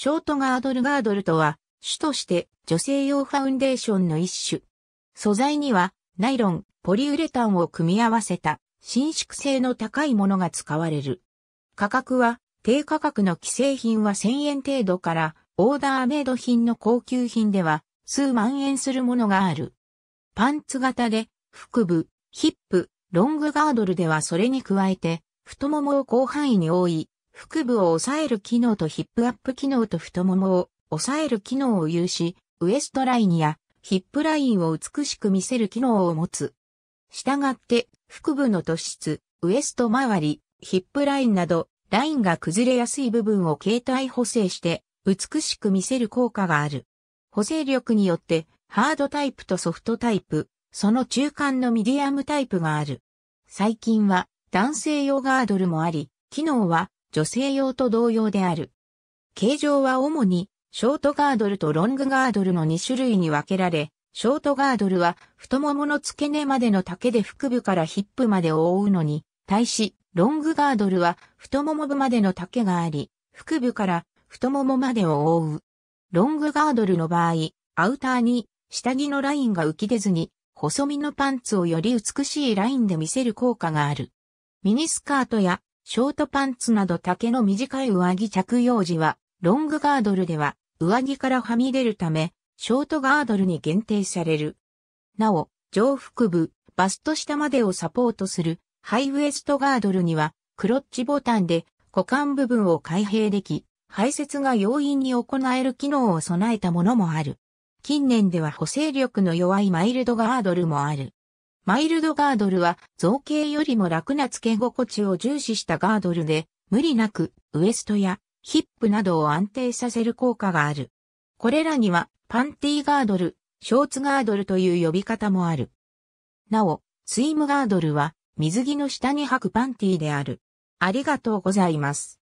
ショートガードルガードルとは、主として女性用ファウンデーションの一種。素材には、ナイロン、ポリウレタンを組み合わせた、伸縮性の高いものが使われる。価格は、低価格の既製品は1000円程度から、オーダーメイド品の高級品では、数万円するものがある。パンツ型で、腹部、ヒップ、ロングガードルではそれに加えて、太ももを広範囲に覆い、腹部を抑える機能とヒップアップ機能と太ももを抑える機能を有し、ウエストラインやヒップラインを美しく見せる機能を持つ。したがって、腹部の突出、ウエスト周り、ヒップラインなど、ラインが崩れやすい部分を形態補正して、美しく見せる効果がある。補正力によって、ハードタイプとソフトタイプ、その中間のミディアムタイプがある。最近は、男性用ガードルもあり、機能は女性用と同様である。形状は主に、ショートガードルとロングガードルの2種類に分けられ、ショートガードルは太ももの付け根までの丈で腹部からヒップまで覆うのに、対し、ロングガードルは太もも部までの丈があり、腹部から太ももまでを覆う。ロングガードルの場合、アウターに下着のラインが浮き出ずに、細身のパンツをより美しいラインで見せる効果がある。ミニスカートやショートパンツなど丈の短い上着着用時は、ロングガードルでは、上着からはみ出るため、ショートガードルに限定される。なお、上腹部、バスト下までをサポートする、ハイウエストガードルには、クロッチボタンで、股間部分を開閉でき、排泄が容易に行える機能を備えたものもある。近年では補正力の弱いマイルドガードルもある。マイルドガードルは造形よりも楽な付け心地を重視したガードルで、無理なくウエストやヒップなどを安定させる効果がある。これらにはパンティーガードル、ショーツガードルという呼び方もある。なお、スイムガードルは水着の下に履くパンティーである。ありがとうございます。